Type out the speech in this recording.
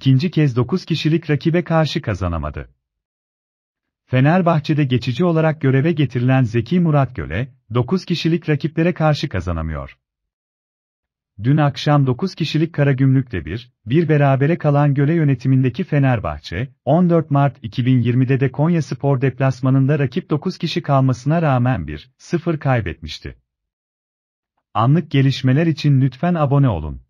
ikinci kez 9 kişilik rakibe karşı kazanamadı. Fenerbahçe'de geçici olarak göreve getirilen Zeki Murat Göle, 9 kişilik rakiplere karşı kazanamıyor. Dün akşam 9 kişilik Karagümrük'te bir, bir berabere kalan Göle yönetimindeki Fenerbahçe, 14 Mart 2020'de de Konya Spor deplasmanında rakip 9 kişi kalmasına rağmen bir 0 kaybetmişti. Anlık gelişmeler için lütfen abone olun.